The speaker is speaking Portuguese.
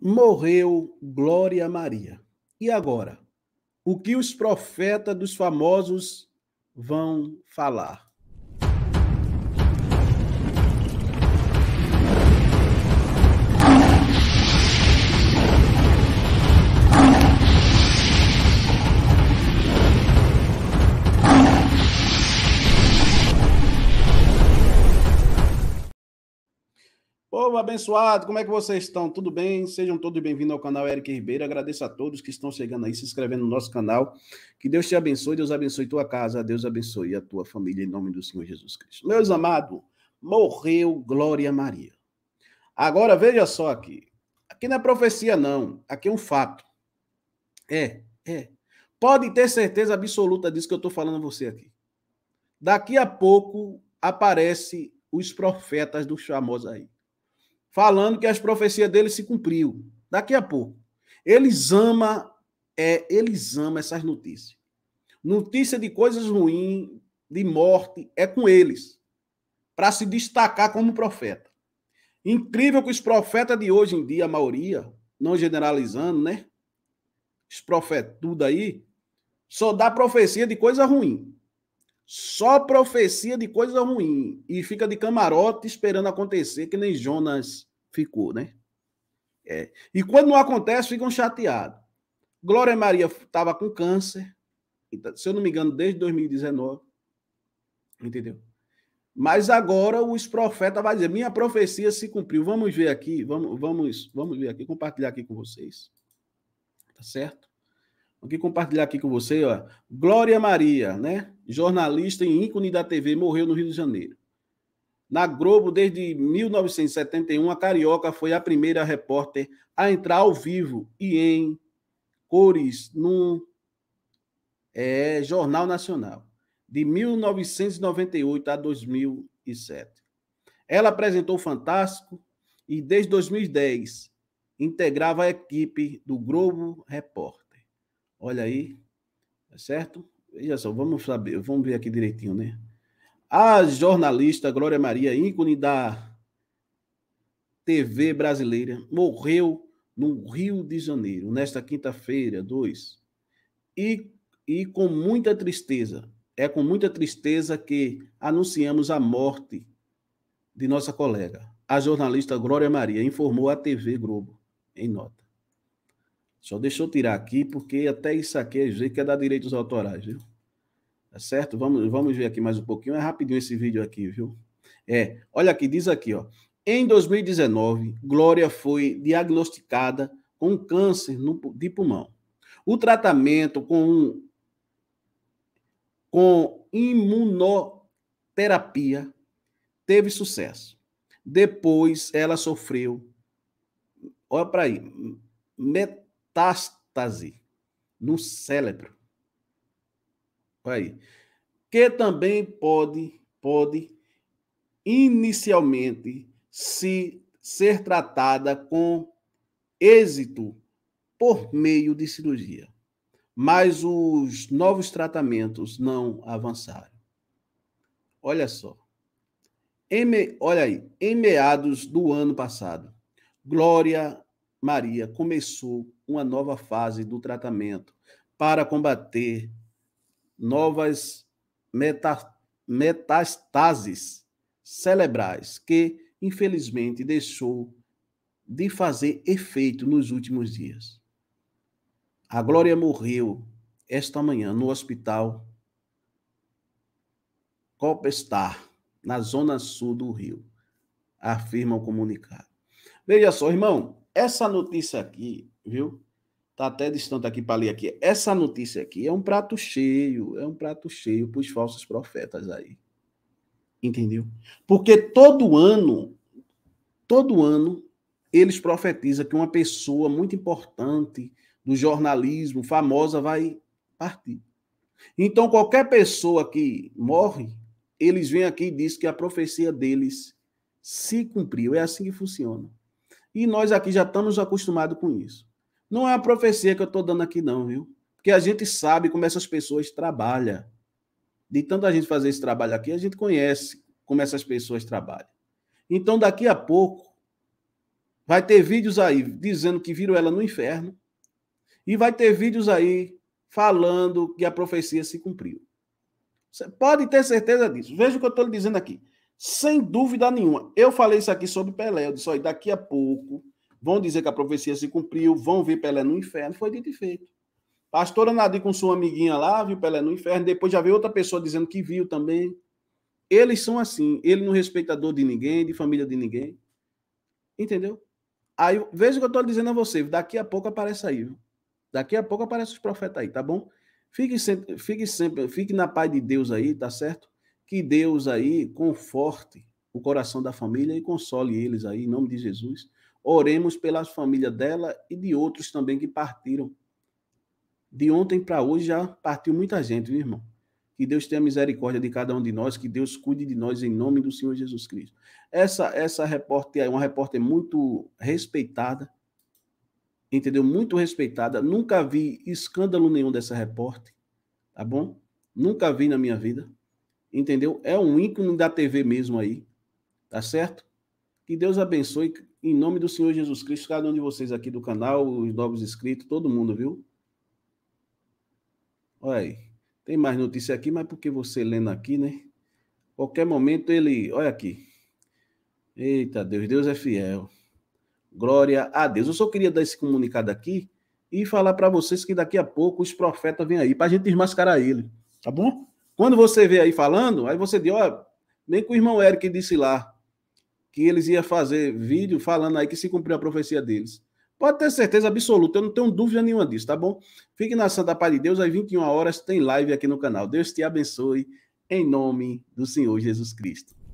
Morreu Glória Maria. E agora? O que os profetas dos famosos vão falar? Povo abençoado, como é que vocês estão? Tudo bem? Sejam todos bem-vindos ao canal Eric Ribeiro. Agradeço a todos que estão chegando aí, se inscrevendo no nosso canal. Que Deus te abençoe, Deus abençoe tua casa, Deus abençoe a tua família, em nome do Senhor Jesus Cristo. Meus amados, morreu Glória Maria. Agora veja só aqui. Aqui não é profecia, não. Aqui é um fato. É, é. Pode ter certeza absoluta disso que eu estou falando a você aqui. Daqui a pouco aparece os profetas do famoso aí falando que as profecias dele se cumpriu. Daqui a pouco. Eles amam, é, eles amam essas notícias. Notícia de coisas ruins, de morte, é com eles. Para se destacar como profeta. Incrível que os profetas de hoje em dia, a maioria, não generalizando, né? Os tudo aí, só dá profecia de coisa ruim. Só profecia de coisa ruim. E fica de camarote esperando acontecer, que nem Jonas ficou, né? É. E quando não acontece, ficam chateados. Glória Maria estava com câncer, então, se eu não me engano, desde 2019. Entendeu? Mas agora os profetas vão dizer: minha profecia se cumpriu. Vamos ver aqui, vamos, vamos, vamos ver aqui, compartilhar aqui com vocês. Tá certo? Vou aqui compartilhar aqui com você, ó. Glória Maria, né? Jornalista e ícone da TV, morreu no Rio de Janeiro. Na Globo, desde 1971, a Carioca foi a primeira repórter a entrar ao vivo e em cores num é, Jornal Nacional, de 1998 a 2007. Ela apresentou Fantástico e, desde 2010, integrava a equipe do Globo Repórter. Olha aí, tá certo? Veja só, vamos saber, vamos ver aqui direitinho, né? A jornalista Glória Maria, ícone da TV brasileira, morreu no Rio de Janeiro, nesta quinta-feira, 2. E, e com muita tristeza, é com muita tristeza que anunciamos a morte de nossa colega. A jornalista Glória Maria informou a TV Globo em nota. Só deixa eu tirar aqui, porque até isso aqui é jeito que é dar direitos autorais, viu? Tá certo? Vamos, vamos ver aqui mais um pouquinho. É rapidinho esse vídeo aqui, viu? É, olha aqui, diz aqui, ó. Em 2019, Glória foi diagnosticada com câncer no, de pulmão. O tratamento com, com imunoterapia teve sucesso. Depois ela sofreu, olha para aí, met, metástase no cérebro. Aí. Que também pode, pode inicialmente se ser tratada com êxito por meio de cirurgia. Mas os novos tratamentos não avançaram. Olha só. Em, olha aí, em meados do ano passado, Glória Maria começou uma nova fase do tratamento para combater novas meta, metastases cerebrais que, infelizmente, deixou de fazer efeito nos últimos dias. A Glória morreu esta manhã no hospital Copestar, na zona sul do Rio, afirma o comunicado. Veja só, irmão, essa notícia aqui, viu? Tá até distante aqui para ler aqui. Essa notícia aqui é um prato cheio, é um prato cheio para os falsos profetas aí. Entendeu? Porque todo ano, todo ano, eles profetizam que uma pessoa muito importante do jornalismo, famosa, vai partir. Então, qualquer pessoa que morre, eles vêm aqui e dizem que a profecia deles se cumpriu. É assim que funciona. E nós aqui já estamos acostumados com isso. Não é a profecia que eu estou dando aqui, não, viu? Porque a gente sabe como essas pessoas trabalham. De tanto a gente fazer esse trabalho aqui, a gente conhece como essas pessoas trabalham. Então, daqui a pouco, vai ter vídeos aí dizendo que viram ela no inferno. E vai ter vídeos aí falando que a profecia se cumpriu. Você pode ter certeza disso. Veja o que eu estou lhe dizendo aqui. Sem dúvida nenhuma. Eu falei isso aqui sobre Pelé. Eu disse, olha, daqui a pouco vão dizer que a profecia se cumpriu, vão ver Pelé no inferno. Foi dito e feito. Pastora Nadir com sua amiguinha lá, viu Pelé no inferno. Depois já veio outra pessoa dizendo que viu também. Eles são assim. Ele não respeitador de ninguém, de família de ninguém. Entendeu? Aí, veja o que eu estou dizendo a você. Daqui a pouco aparece aí. Viu? Daqui a pouco aparece os profetas aí, tá bom? Fique sempre, fique sempre, fique na paz de Deus aí, tá certo? Que Deus aí conforte o coração da família e console eles aí, em nome de Jesus. Oremos pela família dela e de outros também que partiram. De ontem para hoje já partiu muita gente, viu, irmão? Que Deus tenha misericórdia de cada um de nós, que Deus cuide de nós em nome do Senhor Jesus Cristo. Essa essa repórter é uma repórter muito respeitada, entendeu? Muito respeitada. Nunca vi escândalo nenhum dessa repórter, tá bom? Nunca vi na minha vida entendeu? É um ícone da TV mesmo aí, tá certo? Que Deus abençoe, em nome do Senhor Jesus Cristo, cada um de vocês aqui do canal, os novos inscritos, todo mundo, viu? Olha aí, tem mais notícia aqui, mas porque você lendo aqui, né? Qualquer momento ele, olha aqui. Eita Deus, Deus é fiel. Glória a Deus. Eu só queria dar esse comunicado aqui e falar para vocês que daqui a pouco os profetas vêm aí para a gente desmascarar ele, tá bom? Quando você vê aí falando, aí você diz, ó, nem que o irmão Eric disse lá que eles iam fazer vídeo falando aí que se cumpriu a profecia deles. Pode ter certeza absoluta, eu não tenho dúvida nenhuma disso, tá bom? Fique na santa paz de Deus, às 21 horas tem live aqui no canal. Deus te abençoe, em nome do Senhor Jesus Cristo.